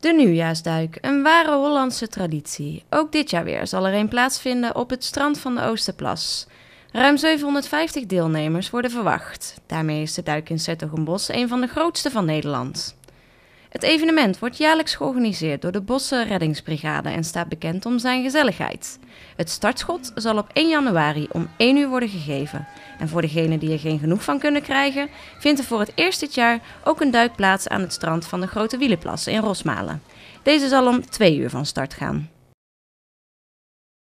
De nieuwjaarsduik, een ware Hollandse traditie. Ook dit jaar weer zal er een plaatsvinden op het strand van de Oosterplas. Ruim 750 deelnemers worden verwacht. Daarmee is de duik in Zettergenbos een van de grootste van Nederland. Het evenement wordt jaarlijks georganiseerd door de Bosse Reddingsbrigade en staat bekend om zijn gezelligheid. Het startschot zal op 1 januari om 1 uur worden gegeven. En voor degenen die er geen genoeg van kunnen krijgen, vindt er voor het eerst dit jaar ook een duik plaats aan het strand van de Grote Wielenplassen in Rosmalen. Deze zal om 2 uur van start gaan.